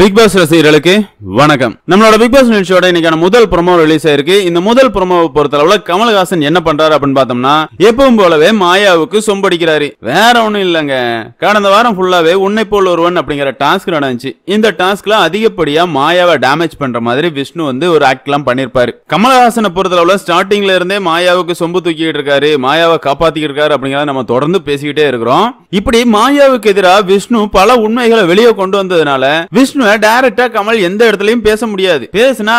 big pass ரசிகர்களுக்கு வணக்கம் நம்மளோட பிக் பாஸ் நிகழ்ச்சியோட இன்னைக்கான முதல் ப்ரொமோ ரிலீஸ் ஆயிருக்கு இந்த முதல் ப்ரொமோவை பொறுத்தளவுல கமல்ஹாசன் என்ன பண்றாரு அப்படின்னு பார்த்தோம்னா எப்பவும் போலவே மாயாவுக்கு சொம்படிக்கிறாரு வேற ஒண்ணும் இல்லைங்க கடந்த வாரம் ஃபுல்லாவே உன்னை போல் ஒருவன் அப்படிங்கிற டாஸ்க் நடந்துச்சு இந்த டாஸ்க்ல அதிகப்படியா மாயாவை டேமேஜ் பண்ற மாதிரி விஷ்ணு வந்து ஒரு எல்லாம் பண்ணிருப்பாரு கமல்ஹாசனை பொறுத்தளவுல ஸ்டார்டிங்ல இருந்தே மாயாவுக்கு சொம்பு தூக்கிட்டு இருக்காரு மாயாவை காப்பாத்திக்கிட்டு இருக்காரு அப்படிங்கறத நம்ம தொடர்ந்து பேசிக்கிட்டே இருக்கிறோம் இப்படி மாயாவுக்கு எதிராக விஷ்ணு பல உண்மைகளை வெளியே கொண்டு வந்ததுனால விஷ்ணு விஷ்ணுவை டைரக்டா கமல் எந்த இடத்துலயும் பேச முடியாது பேசுனா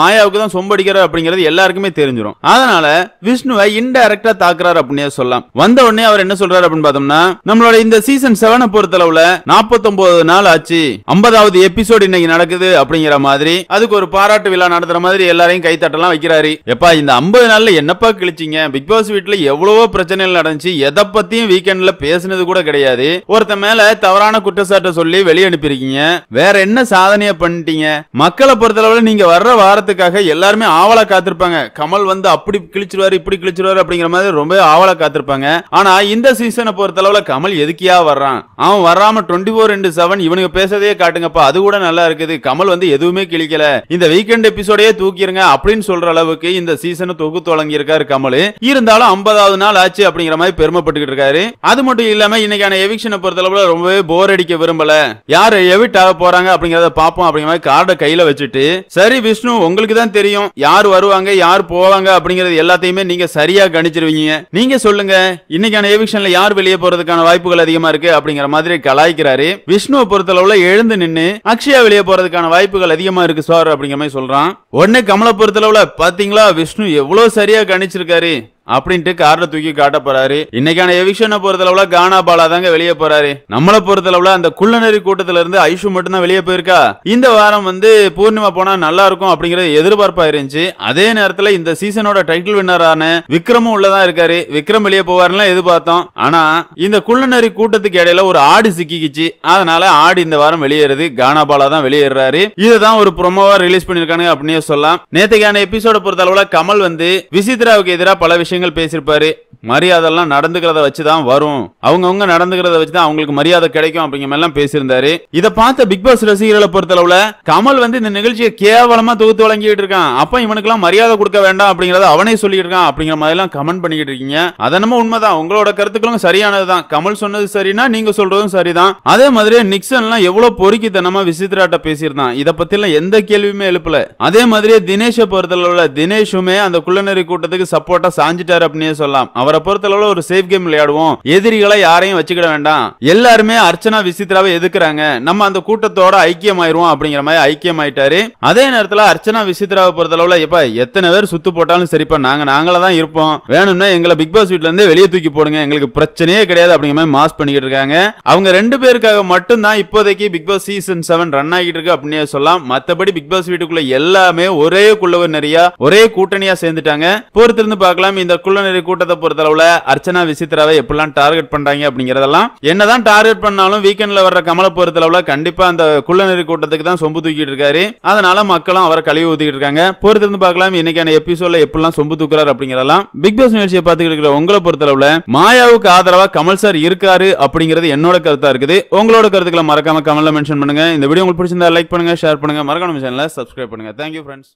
மாயாவுக்கு தான் சொம்படிக்கிறார் அப்படிங்கிறது எல்லாருக்குமே தெரிஞ்சிடும் அதனால விஷ்ணுவை இன்டைரக்டா தாக்குறாரு அப்படின்னு சொல்லலாம் வந்த உடனே அவர் என்ன சொல்றாரு அப்படின்னு பார்த்தோம்னா நம்மளோட இந்த சீசன் செவனை பொறுத்தளவுல நாற்பத்தொன்பது நாள் ஆச்சு ஐம்பதாவது எபிசோடு இன்னைக்கு நடக்குது அப்படிங்கிற மாதிரி அதுக்கு ஒரு பாராட்டு விழா நடத்துற மாதிரி எல்லாரையும் கைத்தட்டலாம் வைக்கிறாரு எப்பா இந்த ஐம்பது நாள்ல என்னப்பா கிழிச்சிங்க பிக் பாஸ் வீட்டுல எவ்வளவோ பிரச்சனைகள் நடந்துச்சு எதை பத்தியும் வீக்கெண்ட்ல பேசுனது கூட கிடையாது ஒருத்த மேல தவறான குற்றச்சாட்டை சொல்லி வெளியனுப்பிருக்கீங்க வேற என்ன சாதனையை பண்ணிட்டீங்க மக்களை பொறுத்தளவுல நீங்க வர்ற வாரத்துக்காக எல்லாருமே ஆவலா காத்திருப்பாங்க கமல் வந்து அப்படி கிழிச்சிருவாரு இப்படி கிழிச்சிருவாரு அப்படிங்கிற மாதிரி ரொம்ப ஆவலா காத்திருப்பாங்க ஆனா இந்த சீசனை பொறுத்தளவுல கமல் எதுக்கியா வர்றான் அவன் வராம டுவெண்ட்டி போர் இன்டு செவன் இவனுக்கு பேசுறதே காட்டுங்கப்பா அது கூட நல்லா இருக்குது கமல் வந்து எதுவுமே கிழிக்கல இந்த வீக்கெண்ட் எபிசோடையே தூக்கிருங்க அப்படின்னு சொல்ற அளவுக்கு இந்த சீசனை தொகு தொடங்கி இருக்காரு கமல் இருந்தாலும் ஐம்பதாவது நாள் ஆச்சு அப்படிங்கிற மாதிரி பெருமைப்பட்டுக்கிட்டு இருக்காரு அது மட்டும் இல்லாம இன்னைக்கான எவிக்ஷனை பொறுத்தளவுல ரொம்பவே போர் அடிக்க விரும்பல யார் எவிட் ஆக போறாங்க அப்படிங்கறத பார்ப்போம் அப்படிங்கிற மாதிரி கார்டை கையில வச்சுட்டு சரி விஷ்ணு உங்களுக்கு தான் தெரியும் யார் வருவாங்க யார் போவாங்க அப்படிங்கறது எல்லாத்தையுமே நீங்க சரியா கணிச்சிருவீங்க நீங்க சொல்லுங்க இன்னைக்கான ஏவிக்ஷன்ல யார் வெளியே போறதுக்கான வாய்ப்புகள் அதிகமா இருக்கு அப்படிங்கிற மாதிரி கலாய்க்கிறாரு விஷ்ணுவை பொறுத்தளவுல எழுந்து நின்று அக்ஷயா வெளியே போறதுக்கான வாய்ப்புகள் அதிகமா இருக்கு சார் அப்படிங்கிற மாதிரி சொல்றான் உடனே கமலை பொறுத்தளவுல பாத்தீங்களா விஷ்ணு எவ்வளவு சரியா கணிச்சிருக்காரு அப்படின்ட்டு கார்ல தூக்கி காட்ட போறாரு இன்னைக்கான எவிக்ஷனை பொறுத்தளவுல கானா பாலா தாங்க வெளியே போறாரு நம்மளை பொறுத்தளவுல அந்த குள்ளநெறி கூட்டத்துல இருந்து ஐஷு மட்டும் தான் வெளியே போயிருக்கா இந்த வாரம் வந்து பூர்ணிமா போனா நல்லா இருக்கும் அப்படிங்கறது எதிர்பார்ப்பா இருந்துச்சு அதே நேரத்துல இந்த சீசனோட டைட்டில் வின்னரான விக்ரமும் உள்ளதான் இருக்காரு விக்ரம் வெளியே போவாருன்னா எதிர்பார்த்தோம் ஆனா இந்த குள்ளநெறி கூட்டத்துக்கு இடையில ஒரு ஆடு சிக்கிக்கிச்சு அதனால ஆடு இந்த வாரம் வெளியேறுது கானா பாலா தான் வெளியேறாரு இதுதான் ஒரு ப்ரொமோவா ரிலீஸ் பண்ணிருக்காங்க அப்படின்னே சொல்லலாம் நேத்துக்கான எபிசோட பொறுத்தளவுல கமல் வந்து விசித்ராவுக்கு எதிராக பல விஷயங்கள் விஷயங்கள் பேசியிருப்பாரு மரியாதெல்லாம் நடந்துக்கிறத வச்சு தான் வரும் அவங்கவுங்க நடந்துக்கிறத வச்சு தான் அவங்களுக்கு மரியாதை கிடைக்கும் அப்படிங்கிற மாதிரி எல்லாம் பேசியிருந்தாரு இதை பார்த்த பிக் பாஸ் ரசிகர்களை பொறுத்தளவுல கமல் வந்து இந்த நிகழ்ச்சியை கேவலமா தொகுத்து வழங்கிட்டு இருக்கான் அப்ப இவனுக்கு எல்லாம் மரியாதை கொடுக்க வேண்டாம் அப்படிங்கறத அவனே சொல்லிட்டு இருக்கான் அப்படிங்கிற மாதிரி எல்லாம் கமெண்ட் பண்ணிக்கிட்டு இருக்கீங்க அதனமோ உண்மைதான் உங்களோட கருத்துக்களும் சரியானதுதான் கமல் சொன்னது சரினா நீங்க சொல்றதும் சரிதான் அதே மாதிரி நிக்சன் எல்லாம் எவ்வளவு பொறுக்கித்தனமா விசித்திராட்ட பேசியிருந்தான் இதை பத்தி எல்லாம் எந்த கேள்வியுமே எழுப்பல அதே மாதிரி தினேஷை பொறுத்தளவுல தினேஷுமே அந்த குள்ளநெறி கூட்டத்துக்கு சப்போர்ட்டா சாஞ்சிட்டு ஆரம்பிச்சிட்டாரு அப்படின்னு சொல்லலாம் அவரை பொறுத்தளவுல ஒரு சேஃப் கேம் விளையாடுவோம் எதிரிகளை யாரையும் வச்சுக்கிட வேண்டாம் எல்லாருமே அர்ச்சனா விசித்ராவை எதிர்க்கிறாங்க நம்ம அந்த கூட்டத்தோட ஐக்கியமாயிருவோம் அப்படிங்கிற மாதிரி ஐக்கியம் ஆயிட்டாரு அதே நேரத்துல அர்ச்சனா விசித்ராவை பொறுத்தளவுல இப்ப எத்தனை பேர் சுத்து போட்டாலும் சரிப்பா நாங்க நாங்களா தான் இருப்போம் வேணும்னா எங்களை பிக் பாஸ் வீட்ல இருந்து வெளியே தூக்கி போடுங்க எங்களுக்கு பிரச்சனையே கிடையாது அப்படிங்கிற மாதிரி மாஸ் பண்ணிக்கிட்டு இருக்காங்க அவங்க ரெண்டு பேருக்காக மட்டும் தான் இப்போதைக்கு Bigg Boss season seven run ஆகிட்டு இருக்கு அப்படின்னு சொல்லலாம் மத்தபடி பிக் பாஸ் வீட்டுக்குள்ள எல்லாமே ஒரே குள்ளவர் நிறைய ஒரே கூட்டணியா சேர்ந்துட்டாங்க பொறுத்திருந்து பார்க்கலாம் இந்த இந்த குள்ளநெறி கூட்டத்தை பொறுத்தளவுல அர்ச்சனா விசித்ராவை எப்படிலாம் டார்கெட் பண்றாங்க அப்படிங்கறதெல்லாம் என்னதான் டார்கெட் பண்ணாலும் வீக்கெண்ட்ல வர்ற கமலை பொறுத்தளவுல கண்டிப்பா அந்த குள்ளநெறி கூட்டத்துக்கு தான் சொம்பு தூக்கிட்டு இருக்காரு அதனால மக்களும் அவரை கழிவு ஊத்திக்கிட்டு இருக்காங்க பொறுத்திருந்து பார்க்கலாம் இன்னைக்கான எபிசோட்ல எப்படிலாம் சொம்பு தூக்குறாரு அப்படிங்கறதெல்லாம் பிக் பாஸ் நிகழ்ச்சியை பார்த்துக்கிட்டு இருக்கிற உங்களை பொறுத்தளவுல மாயாவுக்கு ஆதரவா கமல் சார் இருக்காரு அப்படிங்கிறது என்னோட கருத்தா இருக்குது உங்களோட கருத்துக்களை மறக்காம கமல்ல மென்ஷன் பண்ணுங்க இந்த வீடியோ உங்களுக்கு பிடிச்சிருந்தா லைக் பண்ணுங்க ஷேர் பண்ணுங்க மறக்காம சேனல சப்ஸ்கிரைப் பண்ணுங்க தேங்க்யூ ஃப்ரெண்ட்ஸ்